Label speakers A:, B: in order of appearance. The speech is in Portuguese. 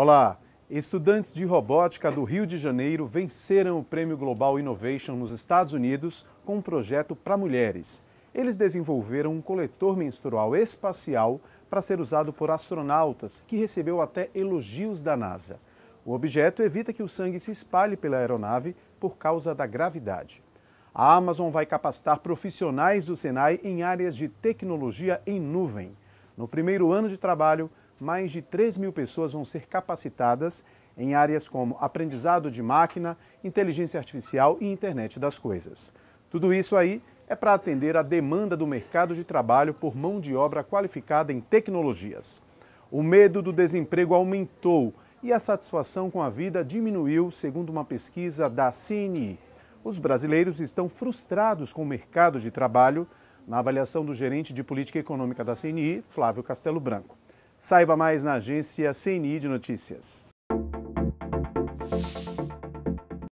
A: Olá! Estudantes de robótica do Rio de Janeiro venceram o Prêmio Global Innovation nos Estados Unidos com um projeto para mulheres. Eles desenvolveram um coletor menstrual espacial para ser usado por astronautas, que recebeu até elogios da NASA. O objeto evita que o sangue se espalhe pela aeronave por causa da gravidade. A Amazon vai capacitar profissionais do Senai em áreas de tecnologia em nuvem. No primeiro ano de trabalho, mais de 3 mil pessoas vão ser capacitadas em áreas como aprendizado de máquina, inteligência artificial e internet das coisas. Tudo isso aí é para atender à demanda do mercado de trabalho por mão de obra qualificada em tecnologias. O medo do desemprego aumentou e a satisfação com a vida diminuiu, segundo uma pesquisa da CNI. Os brasileiros estão frustrados com o mercado de trabalho, na avaliação do gerente de política econômica da CNI, Flávio Castelo Branco. Saiba mais na agência CNI de Notícias.